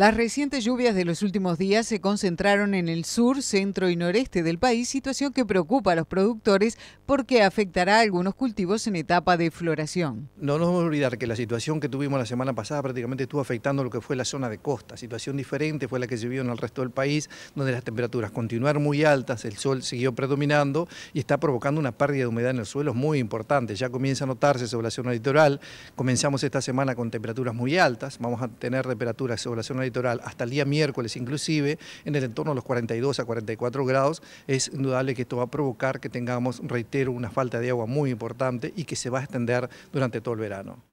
Las recientes lluvias de los últimos días se concentraron en el sur, centro y noreste del país, situación que preocupa a los productores porque afectará a algunos cultivos en etapa de floración. No nos vamos a olvidar que la situación que tuvimos la semana pasada prácticamente estuvo afectando lo que fue la zona de costa. Situación diferente fue la que se vio en el resto del país, donde las temperaturas continuaron muy altas, el sol siguió predominando y está provocando una pérdida de humedad en el suelo muy importante. Ya comienza a notarse sobre la zona litoral. Comenzamos esta semana con temperaturas muy altas, vamos a tener temperaturas sobre la zona litoral hasta el día miércoles inclusive, en el entorno de los 42 a 44 grados, es indudable que esto va a provocar que tengamos, reitero, una falta de agua muy importante y que se va a extender durante todo el verano.